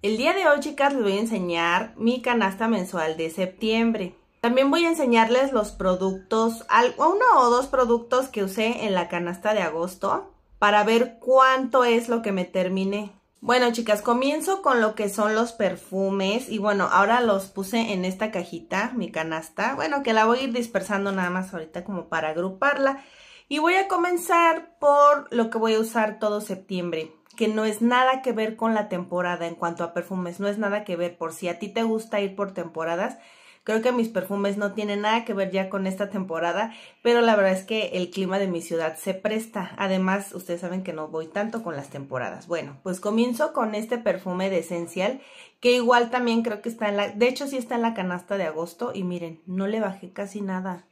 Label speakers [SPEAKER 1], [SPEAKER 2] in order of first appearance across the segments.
[SPEAKER 1] El día de hoy, chicas, les voy a enseñar mi canasta mensual de septiembre. También voy a enseñarles los productos, uno o dos productos que usé en la canasta de agosto para ver cuánto es lo que me terminé. Bueno, chicas, comienzo con lo que son los perfumes y bueno, ahora los puse en esta cajita, mi canasta. Bueno, que la voy a ir dispersando nada más ahorita como para agruparla. Y voy a comenzar por lo que voy a usar todo septiembre que no es nada que ver con la temporada en cuanto a perfumes, no es nada que ver por si a ti te gusta ir por temporadas. Creo que mis perfumes no tienen nada que ver ya con esta temporada, pero la verdad es que el clima de mi ciudad se presta. Además, ustedes saben que no voy tanto con las temporadas. Bueno, pues comienzo con este perfume de Esencial, que igual también creo que está en la... De hecho, sí está en la canasta de agosto y miren, no le bajé casi nada.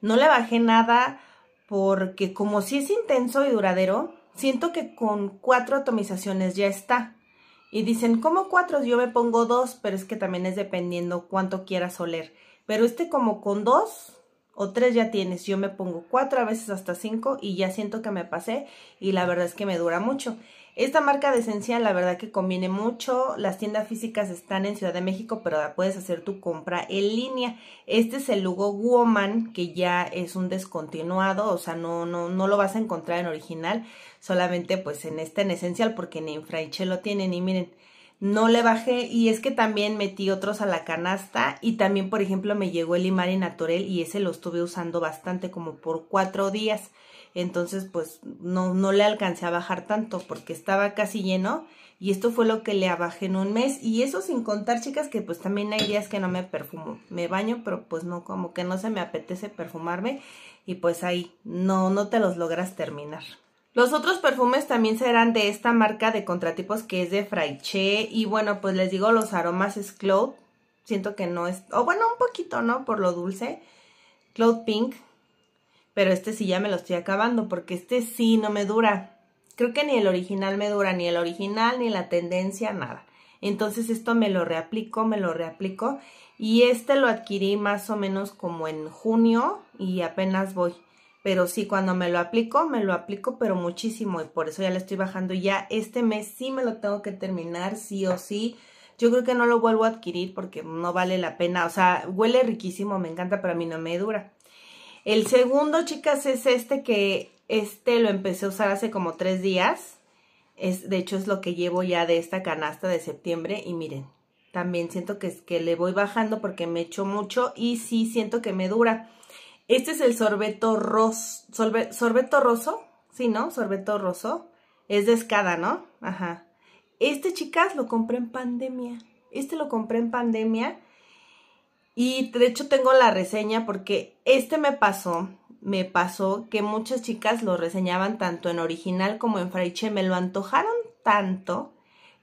[SPEAKER 1] No le bajé nada porque como si es intenso y duradero, siento que con cuatro atomizaciones ya está. Y dicen, ¿cómo cuatro? Yo me pongo dos, pero es que también es dependiendo cuánto quieras oler. Pero este como con dos, o tres ya tienes. Yo me pongo cuatro, a veces hasta cinco y ya siento que me pasé y la verdad es que me dura mucho. Esta marca de esencia la verdad que conviene mucho. Las tiendas físicas están en Ciudad de México, pero la puedes hacer tu compra en línea. Este es el Lugo Woman, que ya es un descontinuado, o sea, no, no, no lo vas a encontrar en original, solamente pues en este en esencial, porque ni en Fraiche lo tienen. Y miren, no le bajé y es que también metí otros a la canasta y también por ejemplo me llegó el Imari Naturel y ese lo estuve usando bastante como por cuatro días entonces pues no, no le alcancé a bajar tanto porque estaba casi lleno y esto fue lo que le abajé en un mes y eso sin contar chicas que pues también hay días que no me perfumo, me baño pero pues no como que no se me apetece perfumarme y pues ahí no, no te los logras terminar. Los otros perfumes también serán de esta marca de contratipos que es de Fraiche. Y bueno, pues les digo, los aromas es Cloud. Siento que no es... O bueno, un poquito, ¿no? Por lo dulce. Cloud Pink. Pero este sí ya me lo estoy acabando porque este sí no me dura. Creo que ni el original me dura, ni el original, ni la tendencia, nada. Entonces esto me lo reaplico, me lo reaplico. Y este lo adquirí más o menos como en junio y apenas voy pero sí, cuando me lo aplico, me lo aplico, pero muchísimo, y por eso ya le estoy bajando. Ya este mes sí me lo tengo que terminar, sí o sí. Yo creo que no lo vuelvo a adquirir porque no vale la pena. O sea, huele riquísimo, me encanta, pero a mí no me dura. El segundo, chicas, es este que este lo empecé a usar hace como tres días. Es, de hecho, es lo que llevo ya de esta canasta de septiembre. Y miren, también siento que, es que le voy bajando porque me echo mucho y sí siento que me dura. Este es el sorbeto roso, sorbeto roso, sí, ¿no? Sorbeto roso, es de escada, ¿no? Ajá. Este, chicas, lo compré en pandemia, este lo compré en pandemia y de hecho tengo la reseña porque este me pasó, me pasó que muchas chicas lo reseñaban tanto en original como en fraiche, me lo antojaron tanto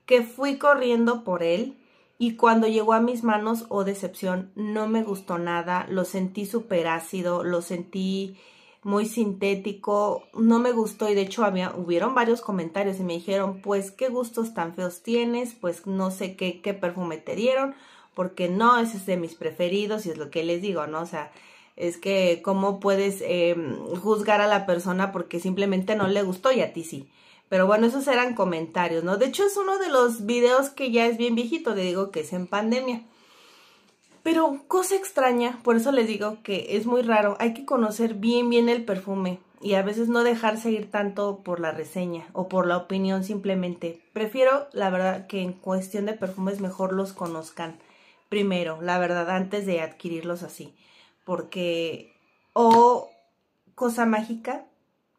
[SPEAKER 1] que fui corriendo por él y cuando llegó a mis manos, oh decepción, no me gustó nada, lo sentí súper ácido, lo sentí muy sintético, no me gustó y de hecho había, hubieron varios comentarios y me dijeron, pues qué gustos tan feos tienes, pues no sé qué, qué perfume te dieron, porque no, ese es de mis preferidos y es lo que les digo, ¿no? O sea, es que cómo puedes em, juzgar a la persona porque simplemente no le gustó y a ti sí. Pero bueno, esos eran comentarios, ¿no? De hecho, es uno de los videos que ya es bien viejito, le digo que es en pandemia. Pero cosa extraña, por eso les digo que es muy raro, hay que conocer bien bien el perfume y a veces no dejarse ir tanto por la reseña o por la opinión simplemente. Prefiero, la verdad, que en cuestión de perfumes mejor los conozcan primero, la verdad, antes de adquirirlos así. Porque, o cosa mágica,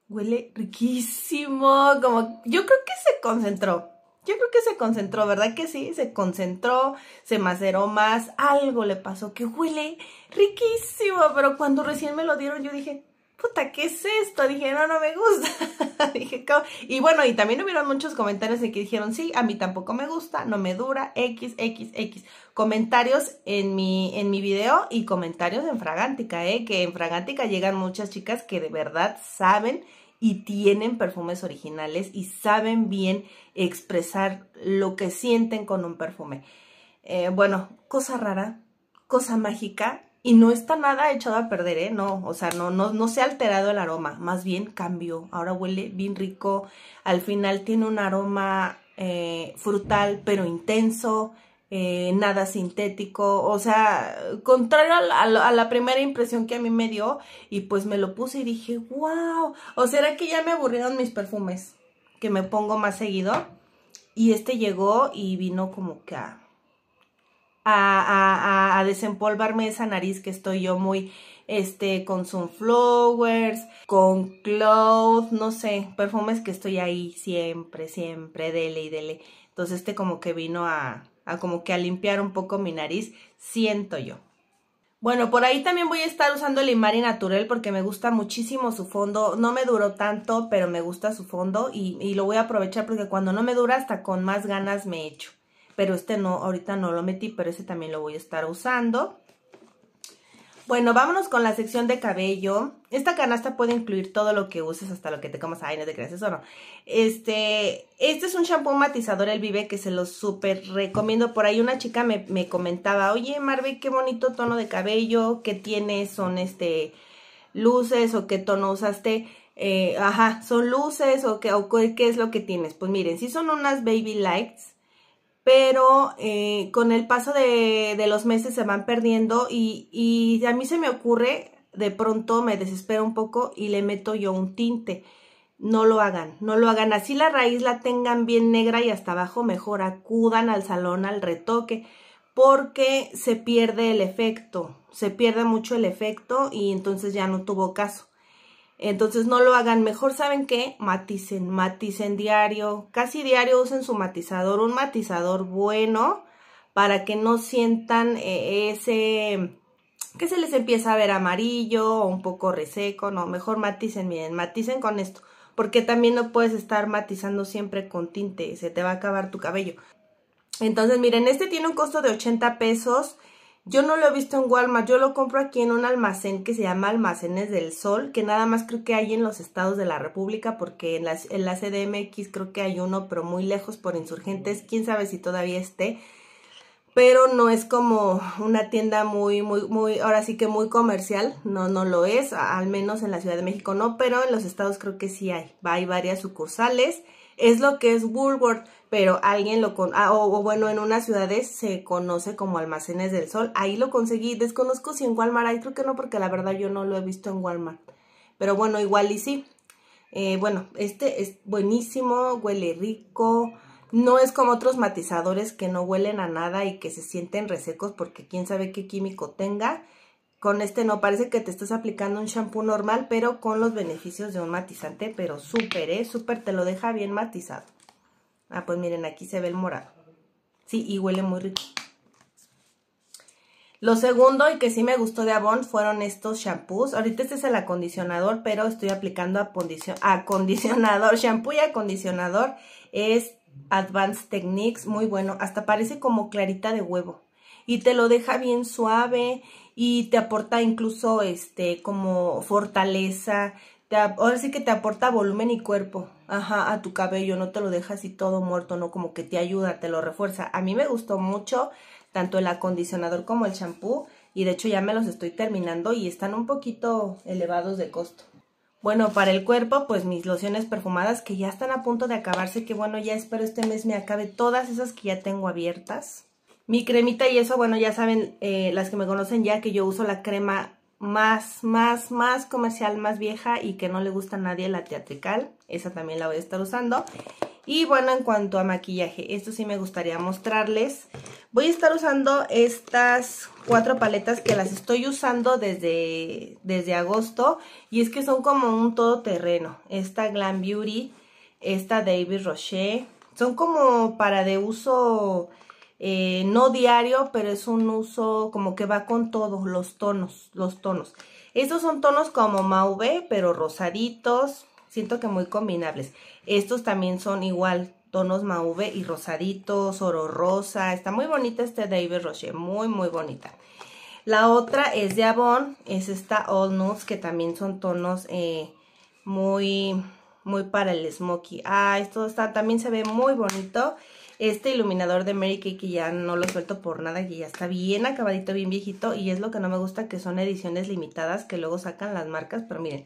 [SPEAKER 1] Huele riquísimo, como yo creo que se concentró. Yo creo que se concentró, ¿verdad que sí? Se concentró, se maceró más, algo le pasó que huele riquísimo, pero cuando recién me lo dieron yo dije, puta, ¿qué es esto? Dije, no, no me gusta. dije, ¿cómo? Y bueno, y también hubieron muchos comentarios en que dijeron, sí, a mí tampoco me gusta, no me dura, X, X, X. Comentarios en mi, en mi video y comentarios en Fragántica, ¿eh? Que en Fragántica llegan muchas chicas que de verdad saben y tienen perfumes originales y saben bien expresar lo que sienten con un perfume. Eh, bueno, cosa rara, cosa mágica, y no está nada echado a perder, ¿eh? No, o sea, no, no, no se ha alterado el aroma, más bien cambió. Ahora huele bien rico, al final tiene un aroma eh, frutal pero intenso, eh, nada sintético, o sea, contrario a la, a la, primera impresión que a mí me dio, y pues me lo puse y dije, wow, o será que ya me aburrieron mis perfumes, que me pongo más seguido, y este llegó y vino como que a, a, desempolvarme esa nariz que estoy yo muy este con sunflowers, con cloth, no sé, perfumes que estoy ahí siempre, siempre, dele y dele. Entonces este como que vino a, como que a limpiar un poco mi nariz, siento yo. Bueno, por ahí también voy a estar usando el Imari Natural porque me gusta muchísimo su fondo. No me duró tanto, pero me gusta su fondo y lo voy a aprovechar porque cuando no me dura hasta con más ganas me echo pero este no, ahorita no lo metí, pero ese también lo voy a estar usando. Bueno, vámonos con la sección de cabello. Esta canasta puede incluir todo lo que uses, hasta lo que te comas. Ay, no te creas, eso no. Este, este es un shampoo matizador, el Vive, que se lo súper recomiendo. Por ahí una chica me, comentaba, oye, Marve, qué bonito tono de cabello, que tienes, son este, luces o qué tono usaste. Eh, ajá, son luces o, qué, o qué es lo que tienes. Pues miren, si son unas baby lights, pero eh, con el paso de, los meses se van perdiendo y, y, a mí se me ocurre, de pronto me desespero un poco y le meto yo un tinte. No lo hagan, no lo hagan. Así la raíz la tengan bien negra y hasta abajo mejor. Acudan al salón, al retoque, porque se pierde el efecto, se pierde mucho el efecto y entonces ya no tuvo caso. Entonces no lo hagan, mejor saben que maticen, maticen diario, casi diario usen su matizador, un matizador bueno para que no sientan eh, ese que se les empieza a ver amarillo o un poco reseco, no, mejor maticen, miren, maticen con esto, porque también no puedes estar matizando siempre con tinte, se te va a acabar tu cabello. Entonces, miren, este tiene un costo de 80 pesos, yo no lo he visto en Walmart, yo lo compro aquí en un almacén que se llama Almacenes del Sol, que nada más creo que hay en los estados de la República, porque en la, en la CDMX creo que hay uno, pero muy lejos por insurgentes, quién sabe si todavía esté pero no es como una tienda muy, muy, muy, ahora sí que muy comercial, no, no lo es, al menos en la Ciudad de México no, pero en los estados creo que sí hay, hay varias sucursales, es lo que es Woolworth, pero alguien lo con ah, o, bueno, en unas ciudades se conoce como almacenes del sol. Ahí lo conseguí, desconozco si en Walmart hay, creo que no, porque la verdad yo no lo he visto en Walmart. Pero bueno, igual y sí. Eh, bueno, este es buenísimo, huele rico. No es como otros matizadores que no huelen a nada y que se sienten resecos porque quién sabe qué químico tenga. Con este no, parece que te estás aplicando un shampoo normal, pero con los beneficios de un matizante, pero súper, ¿eh? Súper, te lo deja bien matizado. Ah, pues miren, aquí se ve el morado. Sí, y huele muy rico. Lo segundo y que sí me gustó de Avon fueron estos shampoos. Ahorita este es el acondicionador, pero estoy aplicando acondicionador. Shampoo y acondicionador es Advanced Techniques, muy bueno. Hasta parece como clarita de huevo. Y te lo deja bien suave y te aporta incluso este como fortaleza ahora sí que te aporta volumen y cuerpo, ajá, a tu cabello, no te lo deja así todo muerto, no como que te ayuda, te lo refuerza. A mí me gustó mucho tanto el acondicionador como el shampoo y de hecho ya me los estoy terminando y están un poquito elevados de costo. Bueno, para el cuerpo, pues mis lociones perfumadas que ya están a punto de acabarse, que bueno, ya espero este mes me acabe todas esas que ya tengo abiertas. Mi cremita y eso, bueno, ya saben, eh, las que me conocen ya que yo uso la crema más, más, más comercial, más vieja y que no le gusta a nadie la teatral, Esa también la voy a estar usando. Y bueno, en cuanto a maquillaje, esto sí me gustaría mostrarles. Voy a estar usando estas cuatro paletas que las estoy usando desde, desde agosto. Y es que son como un todoterreno. Esta Glam Beauty, esta David Rocher. Son como para de uso eh, no diario, pero es un uso como que va con todos los tonos, los tonos. Estos son tonos como mauve, pero rosaditos, siento que muy combinables. Estos también son igual, tonos mauve y rosaditos, oro rosa, está muy bonita este David Rocher, muy muy bonita. La otra es de Avon, es esta All Nudes, que también son tonos eh, muy, muy para el smokey. Ah, esto está, también se ve muy bonito. Este iluminador de Mary Kay que ya no lo suelto por nada, que ya está bien acabadito, bien viejito. Y es lo que no me gusta, que son ediciones limitadas que luego sacan las marcas. Pero miren,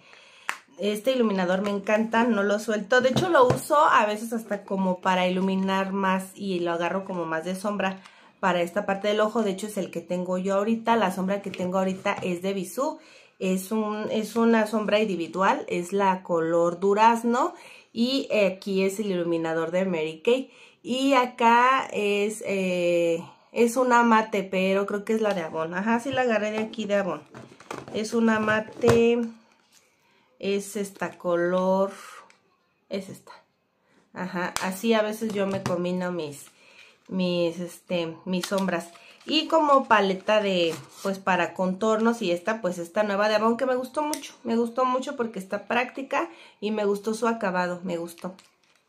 [SPEAKER 1] este iluminador me encanta, no lo suelto. De hecho, lo uso a veces hasta como para iluminar más y lo agarro como más de sombra para esta parte del ojo. De hecho, es el que tengo yo ahorita. La sombra que tengo ahorita es de Bisú. Es, un, es una sombra individual, es la color durazno y aquí es el iluminador de Mary Kay. Y acá es, eh, es una mate, pero creo que es la de Avon. Ajá, sí la agarré de aquí de Avon. Es una mate, es esta color, es esta. Ajá, así a veces yo me combino mis, mis, este, mis sombras. Y como paleta de, pues para contornos y esta, pues esta nueva de Avon que me gustó mucho. Me gustó mucho porque está práctica y me gustó su acabado, me gustó.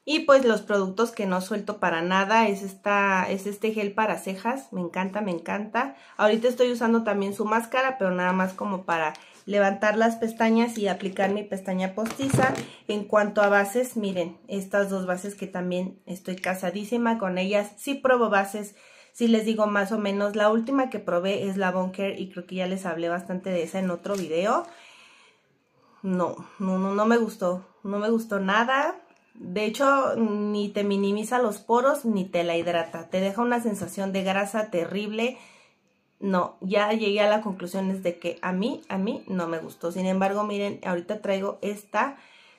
[SPEAKER 1] Y pues los productos que no suelto para nada es, esta, es este gel para cejas, me encanta, me encanta. Ahorita estoy usando también su máscara, pero nada más como para levantar las pestañas y aplicar mi pestaña postiza. En cuanto a bases, miren, estas dos bases que también estoy casadísima con ellas. Sí probo bases, sí les digo más o menos. La última que probé es la bunker y creo que ya les hablé bastante de esa en otro video. No, no, no, no me gustó, no me gustó nada de hecho, ni te minimiza los poros ni te la hidrata. Te deja una sensación de grasa terrible. No, ya llegué a la conclusión es de que a mí, a mí no me gustó. Sin embargo, miren, ahorita traigo esta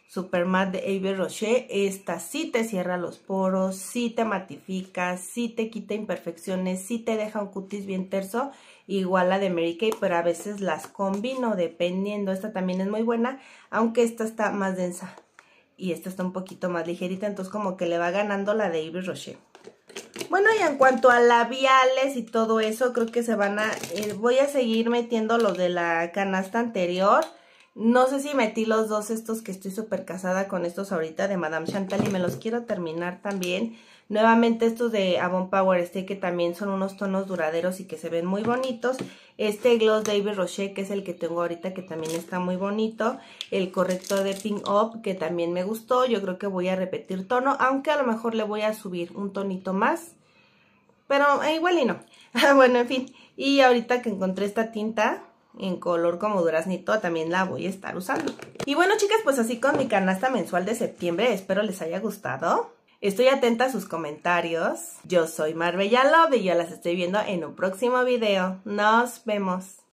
[SPEAKER 1] Super Matte de Avery Rocher. Esta sí te cierra los poros, sí te matifica, sí te quita imperfecciones, sí te deja un cutis bien terso. Igual la de Mary Kay, pero a veces las combino dependiendo. Esta también es muy buena, aunque esta está más densa y esta está un poquito más ligerita, entonces como que le va ganando la de Yves Rocher. Bueno, y en cuanto a labiales y todo eso, creo que se van a... Eh, voy a seguir metiendo lo de la canasta anterior no sé si metí los dos estos que estoy súper casada con estos ahorita de Madame Chantal y me los quiero terminar también. Nuevamente estos de Avon Power este que también son unos tonos duraderos y que se ven muy bonitos. Este gloss David Rocher que es el que tengo ahorita que también está muy bonito. El corrector de Pink Up que también me gustó. Yo creo que voy a repetir tono, aunque a lo mejor le voy a subir un tonito más. Pero eh, igual y no. Ah, bueno, en fin. Y ahorita que encontré esta tinta, en color como duraznito también la voy a estar usando. Y bueno chicas, pues así con mi canasta mensual de septiembre, espero les haya gustado. Estoy atenta a sus comentarios. Yo soy Marbella Love y yo las estoy viendo en un próximo video. Nos vemos.